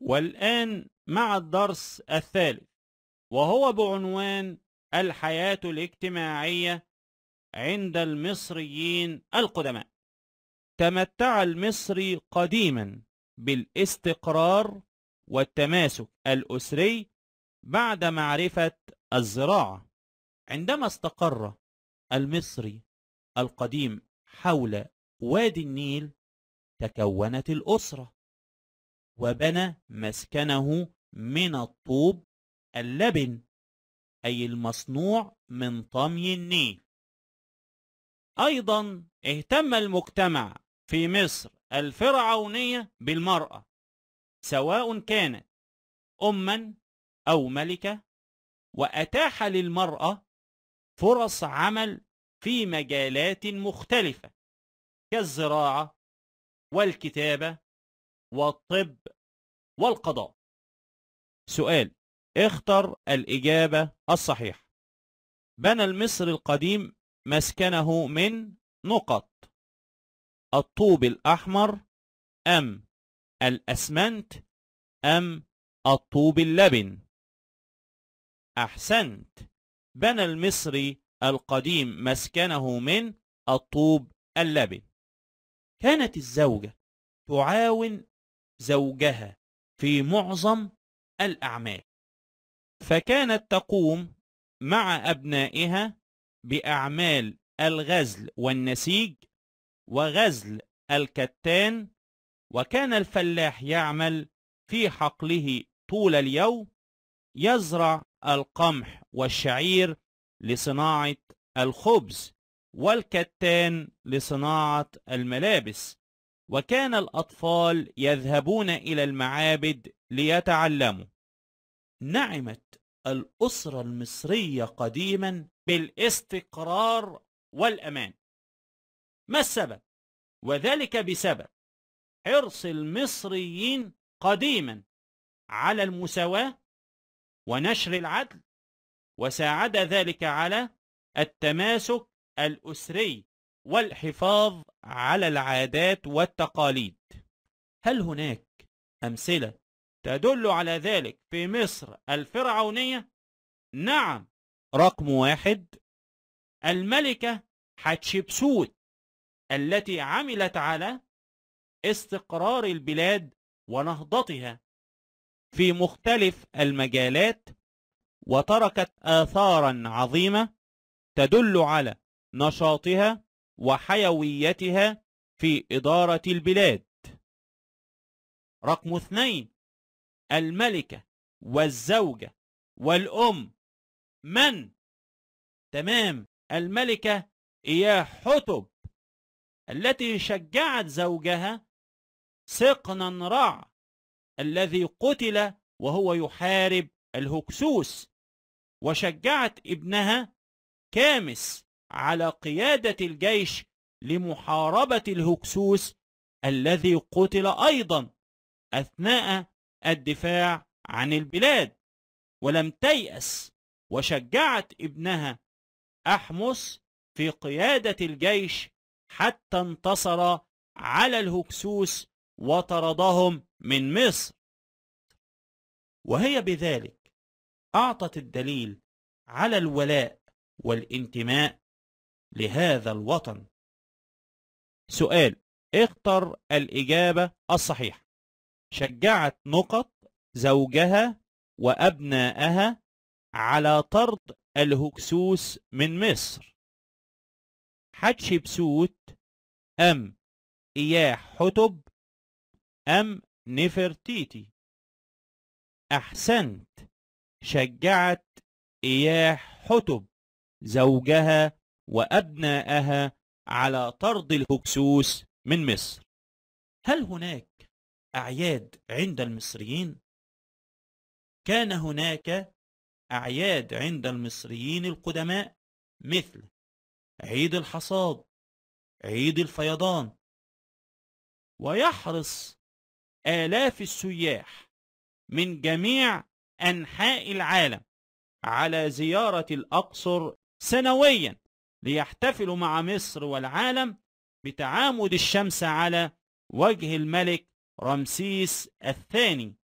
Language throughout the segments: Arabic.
والآن مع الدرس الثالث وهو بعنوان الحياة الاجتماعية عند المصريين القدماء تمتع المصري قديما بالاستقرار والتماسك الأسري بعد معرفة الزراعة عندما استقر المصري القديم حول وادي النيل تكونت الأسرة وبنى مسكنه من الطوب اللبن أي المصنوع من طمي النيل أيضا اهتم المجتمع في مصر الفرعونية بالمرأة سواء كانت أما أو ملكة وأتاح للمرأة فرص عمل في مجالات مختلفة كالزراعة والكتابة والطب والقضاء سؤال اختر الإجابة الصحيحة بنى المصري القديم مسكنه من نقط الطوب الأحمر أم الأسمنت أم الطوب اللبن أحسنت بنى المصري القديم مسكنه من الطوب اللبن كانت الزوجة تعاون زوجها في معظم الأعمال فكانت تقوم مع أبنائها بأعمال الغزل والنسيج وغزل الكتان وكان الفلاح يعمل في حقله طول اليوم يزرع القمح والشعير لصناعة الخبز والكتان لصناعة الملابس وكان الأطفال يذهبون إلى المعابد ليتعلموا نعمت الأسرة المصرية قديما بالاستقرار والأمان ما السبب؟ وذلك بسبب حرص المصريين قديما على المساواة ونشر العدل وساعد ذلك على التماسك الأسري والحفاظ على العادات والتقاليد هل هناك أمثلة تدل على ذلك في مصر الفرعونية؟ نعم رقم واحد الملكة حتشبسوت التي عملت على استقرار البلاد ونهضتها في مختلف المجالات وتركت آثارا عظيمة تدل على نشاطها وحيويتها في إدارة البلاد رقم اثنين الملكة والزوجة والأم من تمام الملكة هي حتب التي شجعت زوجها سقنا رع الذي قتل وهو يحارب الهكسوس وشجعت ابنها كامس على قيادة الجيش لمحاربة الهكسوس الذي قتل أيضا أثناء الدفاع عن البلاد ولم تيأس وشجعت ابنها أحمس في قيادة الجيش حتى انتصر على الهكسوس وطردهم من مصر وهي بذلك أعطت الدليل على الولاء والانتماء لهذا الوطن سؤال اختر الإجابة الصحيحة شجعت نقط زوجها وأبناءها على طرد الهكسوس من مصر حتشبسوت أم إياح حتب أم نفرتيتي أحسنت شجعت إياح حتب زوجها وأبناءها على طرد الهكسوس من مصر هل هناك أعياد عند المصريين؟ كان هناك أعياد عند المصريين القدماء مثل عيد الحصاد عيد الفيضان ويحرص آلاف السياح من جميع أنحاء العالم على زيارة الأقصر سنويا ليحتفلوا مع مصر والعالم بتعامد الشمس على وجه الملك رمسيس الثاني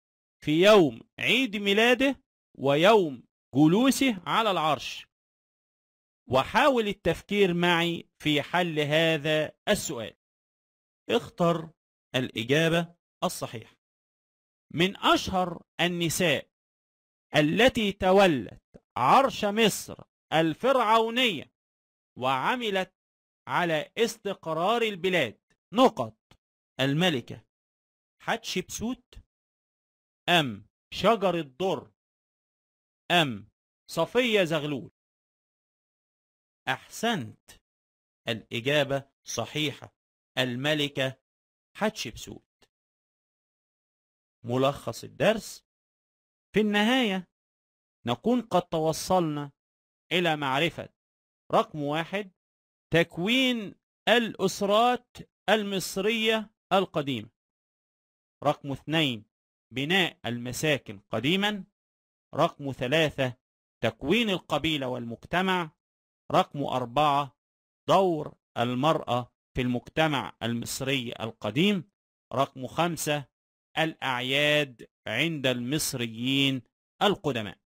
في يوم عيد ميلاده ويوم جلوسه على العرش وحاول التفكير معي في حل هذا السؤال اختر الإجابة الصحيحة من أشهر النساء التي تولت عرش مصر الفرعونية وعملت على استقرار البلاد نقط الملكة حتشبسوت أم شجر الضر أم صفية زغلول أحسنت الإجابة صحيحة الملكة حتشبسوت ملخص الدرس في النهاية نكون قد توصلنا إلى معرفة رقم واحد تكوين الأسرات المصرية القديمة رقم اثنين بناء المساكن قديما رقم ثلاثة تكوين القبيلة والمجتمع رقم أربعة دور المرأة في المجتمع المصري القديم رقم خمسة الأعياد عند المصريين القدماء